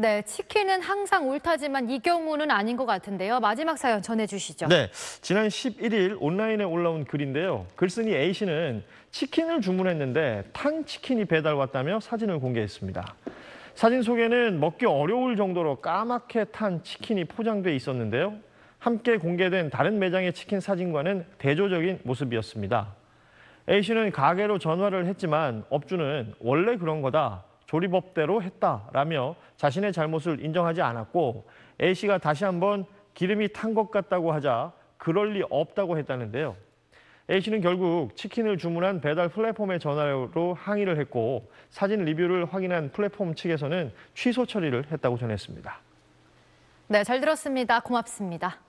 네, 치킨은 항상 옳다지만 이 경우는 아닌 것 같은데요. 마지막 사연 전해주시죠. 네, 지난 11일 온라인에 올라온 글인데요. 글쓴이 A 씨는 치킨을 주문했는데 탕 치킨이 배달 왔다며 사진을 공개했습니다. 사진 속에는 먹기 어려울 정도로 까맣게 탄 치킨이 포장돼 있었는데요. 함께 공개된 다른 매장의 치킨 사진과는 대조적인 모습이었습니다. A 씨는 가게로 전화를 했지만 업주는 원래 그런 거다. 조리법대로 했다라며 자신의 잘못을 인정하지 않았고 A 씨가 다시 한번 기름이 탄 것 같다고 하자 그럴 리 없다고 했다는데요. A 씨는 결국 치킨을 주문한 배달 플랫폼의 전화로 항의를 했고 사진 리뷰를 확인한 플랫폼 측에서는 취소 처리를 했다고 전했습니다. 네, 잘 들었습니다. 고맙습니다.